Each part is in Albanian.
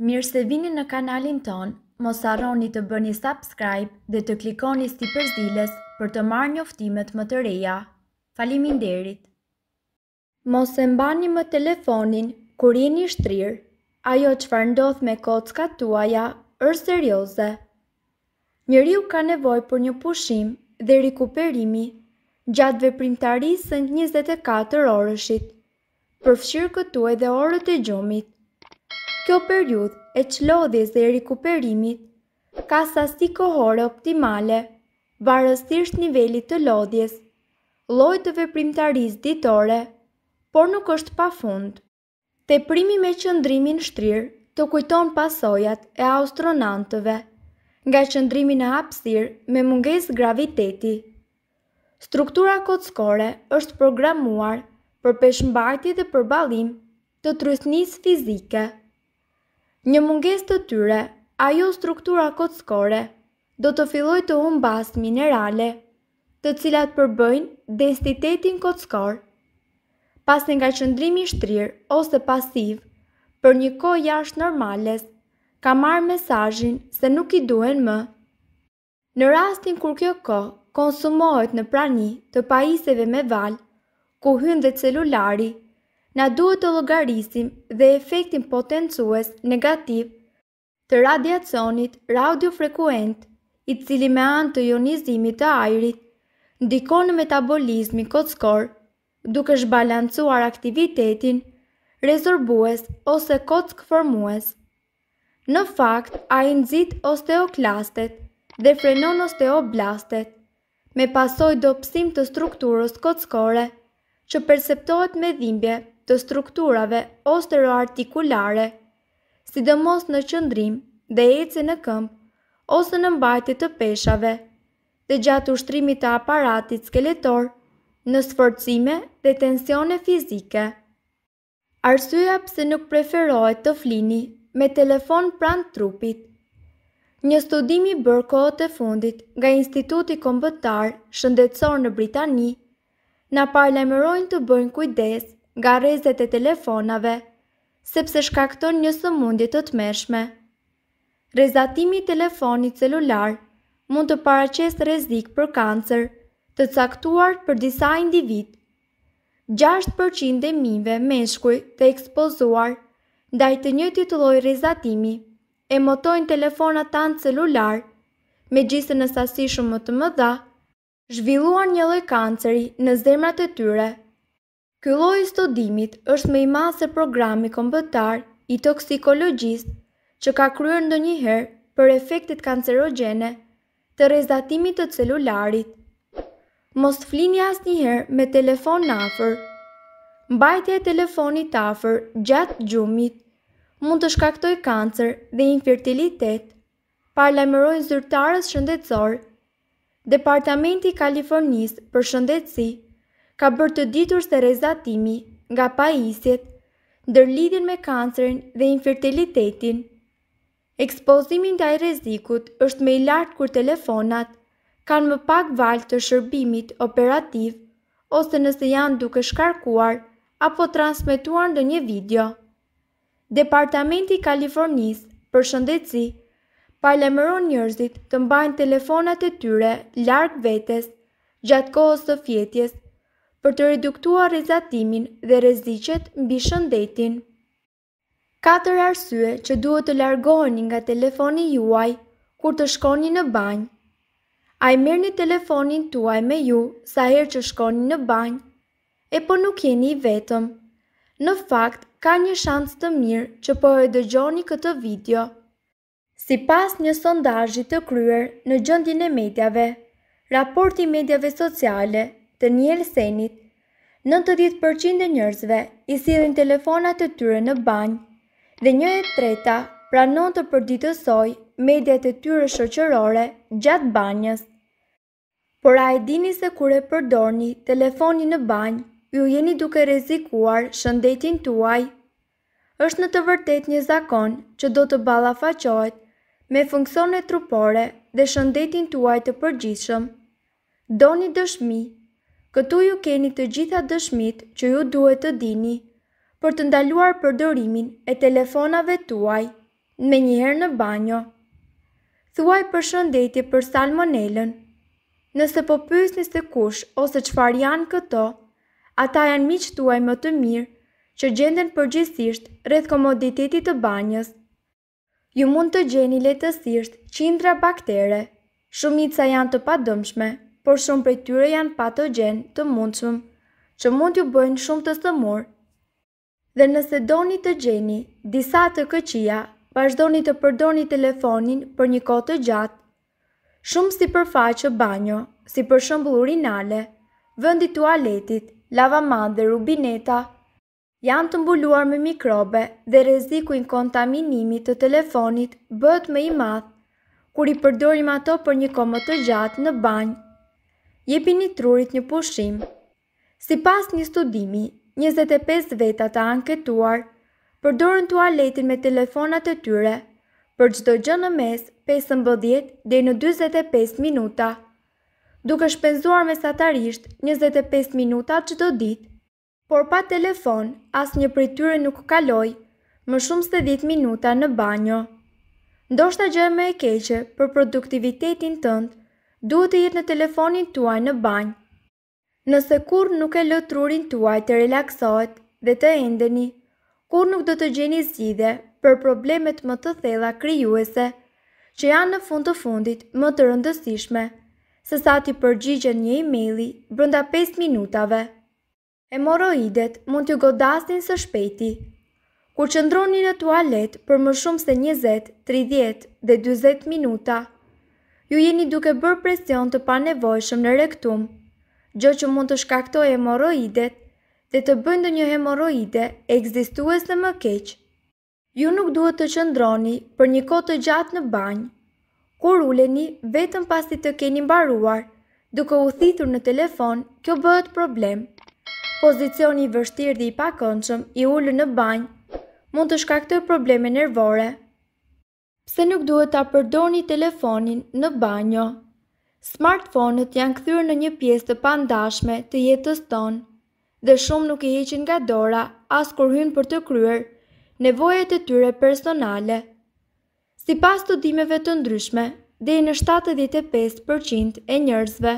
Mirë se vini në kanalin ton, mos arroni të bëni subscribe dhe të klikoni si përzilës për të marrë njoftimet më të reja. Falimin derit! Mos e mbani më telefonin kur jeni shtrirë, ajo që farëndoth me kocka tuaja është serioze. Njëriu ka nevoj për një pushim dhe rikuperimi gjatë veprimtarisën 24 orëshit, përfshirë këtu dhe orët e gjumit kjo periud e qlodhjes dhe rikuperimit ka sasi kohore optimale, varëstisht nivelit të lodhjes, loj të veprimtaris ditore, por nuk është pa fund. Te primi me qëndrimin shtrirë të kujton pasojat e austronantëve, nga qëndrimin e hapsir me munges graviteti. Struktura kockore është programuar për peshmbajti dhe përbalim të trusnis fizike. Një munges të tyre, ajo struktura kockore, do të filloj të unë minerale, të cilat përbëjnë densitetin kockor. Pas një nga qëndrimi shtrir ose pasiv, për një ko jashtë normales, ka marrë mesajin se nuk i duhen më. Në rastin kur kjo ko konsumohet në prani të paiseve me val, ku hyndhe celulari, na duhet të logarisim dhe efektin potencues negativ të radiacionit radiofrekuent i cili me anë të jonizimit të ajrit ndikon në metabolizmin kockor duke shbalancuar aktivitetin rezorbues ose kock formues. Në fakt, a i nëzit osteoklastet dhe frenon osteoblastet me pasoj dopsim të strukturës kockore që perceptohet me dhimbje të strukturave osteoartikulare, sidomos në qëndrim dhe eci në këmbë ose në mbajtje të peshave, dhe gjatë ushtrimit të aparatit skeletor në sforcime dhe tensione fizike. Arsyeja pse nuk preferohet të flini me telefon pranë trupit. Një studim i bërë kohët e fundit nga Instituti Kombëtar Shëndetsor në Britani, na parlamërojnë të bëjnë kujdes nga rezet e telefonave, sepse shkakton një së mundit të të mershme. Rezatimi i telefonit celular mund të paraqes rezik për kancer të caktuar për disa individ. 6% e mive me shkuj të ekspozuar da i të një titulloj rezatimi e motojnë telefonat të celular me gjithë në shumë më të mëdha, zhvilluan zhvilluar një lloj kanceri në zemrat e tyre. Ky lloj studimit është me i masë e programi kombëtar i toksikologjisë që ka kryer ndonjëherë për efektet kancerogjene të rrezatimit të celularit. Mos flini asnjëherë me telefon në afër. Mbajtja e telefonit të afër gjatë gjumit mund të shkaktoj kancer dhe infertilitet, parlamerojnë zyrtarës shëndetsorë, Departamenti Kalifornisë për Shëndetësi ka bërë të ditur se rezatimi nga pajisjet, në dërlidin me kancerin dhe infertilitetin. Ekspozimin të ajrezikut është me i lartë kur telefonat kanë më pak valë të shërbimit operativ ose nëse janë duke shkarkuar apo transmituar në një video. Departamenti Kalifornisë për shëndetësi, palemëron njërzit të mbajnë telefonat e tyre lartë vetes gjatë kohës të fjetjes për të reduktuar rezatimin dhe rezicet mbi shëndetin. 4 arsye që duhet të largoheni nga telefoni juaj kur të shkoni në banjë. A i një telefonin tuaj me ju sa herë që shkoni në banjë, e po nuk jeni i vetëm. Në fakt, ka një shansë të mirë që po e dëgjoni këtë video. Si pas një sondajit të kryer në gjëndin e medjave, raporti medjave sociale të Niel Senit, 90% e njërzve i silin telefonat të tyre në banjë dhe një e treta pranon të përditësoj mediat e tyre shëqërore gjatë banjës. Por a e dini se kure përdorni telefoni në banjë, ju jeni duke rezikuar shëndetin tuaj? është në të vërtet një zakon që do të balafaqohet me funksionet trupore dhe shëndetin tuaj të përgjithshëm. Doni dëshmi Këtu ju keni të gjitha dëshmit që ju duhet të dini për të ndaluar përdorimin e telefonave tuaj me njëherë në banjo. Thuaj për shëndetje për salmonelën. Nëse po pysni se kush ose qëfar janë këto, ata janë miqë tuaj më të mirë që gjenden përgjithsisht rreth komoditetit të banjës. Ju mund të gjeni letësisht qindra baktere, shumica janë të padëmshme por shumë prej tyre janë patogen të mundshëm, që mund t'ju bëjnë shumë të stëmur. Dhe nëse doni të gjeni disa të këqia, vazhdoni të përdoni telefonin për një kohë të gjatë. Shumë si faqë banjo, si për shembull blurinale, vendi tualetit, lavaman dhe rubineta janë të mbuluar me mikrobe dhe rreziku i kontaminimit të telefonit bëhet më i madh kur i përdorim ato për një kohë më të gjatë në banjë jepini trurit një pushim. Si pas një studimi, 25 veta të anketuar përdorën tualetin me telefonat e tyre për gjdo gjë në mes 15 dhe në 25 minuta, duke shpenzuar me satarisht 25 minuta që do dit, por pa telefon as një prej tyre nuk kaloi më shumë se 10 minuta në banjo. Ndo shta gjë me e keqe për produktivitetin tëndë duhet të jetë në telefonin tuaj në banjë. Nëse kur nuk e lëtrurin trurin tuaj të relaksohet dhe të endeni, kur nuk do të gjeni zgjidhje për problemet më të thella krijuese që janë në fund të fundit më të rëndësishme, se sa ti përgjigjen një emaili brenda 5 minutave. Hemoroidet mund t'ju godasin së shpeti. Kur qëndroni në tualet për më shumë se 20, 30 dhe 40 minuta, ju jeni duke bërë presion të panevojshëm në rektum, gjë që mund të shkaktoj hemoroidet dhe të bëndë një hemoroide egzistues në më keqë. Ju nuk duhet të qëndroni për një kohë të gjatë në banjë, kur uleni vetëm pasi të keni mbaruar, duke u thitur në telefon, kjo bëhet problem. Pozicioni i vështirë dhe i pakëndshëm i ullë në banjë mund të shkaktoj probleme nervore, pse nuk duhet ta përdorni telefonin në banjo. Smartphone-ët janë kthyer në një pjesë të pandashme të jetës tonë dhe shumë nuk i heqin nga dora as kur hyn për të kryer nevojat e tyre personale. Si pas të dimeve të ndryshme, dhe në 75% e njërzve,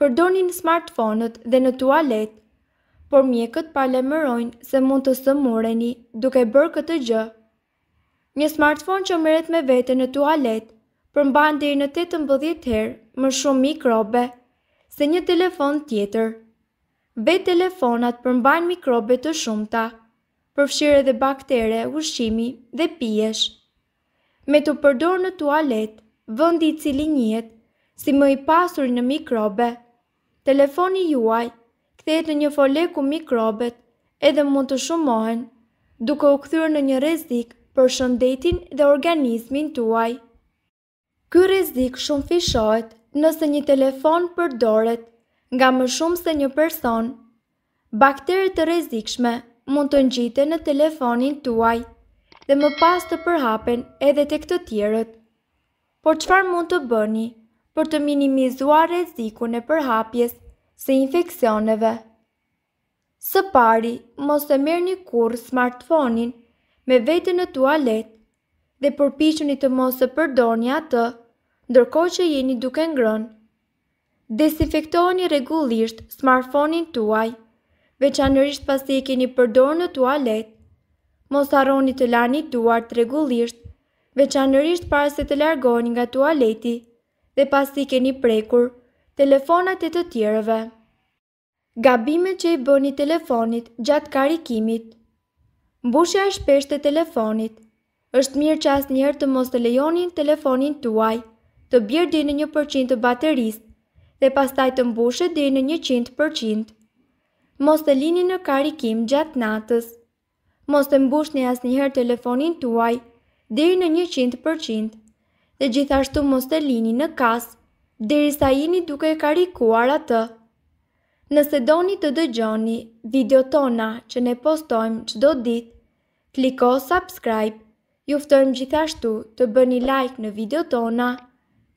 përdorin smartphone-ët dhe në tualet, por mjekët palemërojnë se mund të sëmureni duke bërë këtë gjë Një smartphone që mëret me vete në tualet, përmban dhe i në 18 herë më shumë mikrobe, se një telefon tjetër. Be telefonat përmban mikrobe të shumëta, përfshire dhe baktere, ushqimi dhe piesh. Me të përdor në tualet, vëndi i cili njët, si më i pasur në mikrobe, telefoni juaj, kthehet në një fole ku mikrobet edhe mund të shumohen, duke u këthyrë në një rezik për shëndetin dhe organizmin tuaj. Ky rrezik shumë fishohet nëse një telefon përdoret nga më shumë se një person. Bakteret të rrezikshme mund të ngjiten në telefonin tuaj dhe më pas të përhapen edhe tek të tjerët. Por çfarë mund të bëni për të minimizuar rrezikun e përhapjes së infeksioneve? Së pari, mos e merrni kurrë smartphone-in me vete në tualet dhe përpishëni të mosë përdorni atë, ndërko që jeni duke ngrën. Desinfektojni regullisht smartphone-in tuaj, veçanërisht pasi e keni përdor në tualet. Mos harroni të lani duart rregullisht, veçanërisht para se të largoni nga tualeti dhe pasi keni prekur telefonat e të tjerëve. Gabimet që i bëni telefonit gjatë karikimit Mbushja e shpesht e telefonit. është mirë që asë njerë të mos të lejonin telefonin tuaj, të bjerë dhe një përqin të bateris, dhe pastaj të mbushë dhe në një qind përqin. Mos të lini në karikim gjatë natës. Mos të mbush një asë njerë telefonin tuaj, dhe në një qind përqin. Dhe gjithashtu mos të lini në kasë, dhe risa jini duke e karikuar atë. Nëse doni të dëgjoni video tona që ne postojmë çdo ditë, kliko subscribe. Juftojmë gjithashtu të bëni like në video tona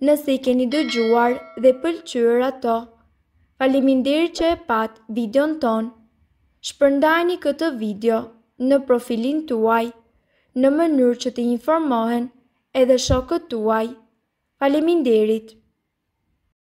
nëse i keni dëgjuar dhe pëlqyer ato. Faleminderit që e pat videon ton. Shpërndajni këtë video në profilin tuaj në mënyrë që të informohen edhe shokët tuaj. Faleminderit.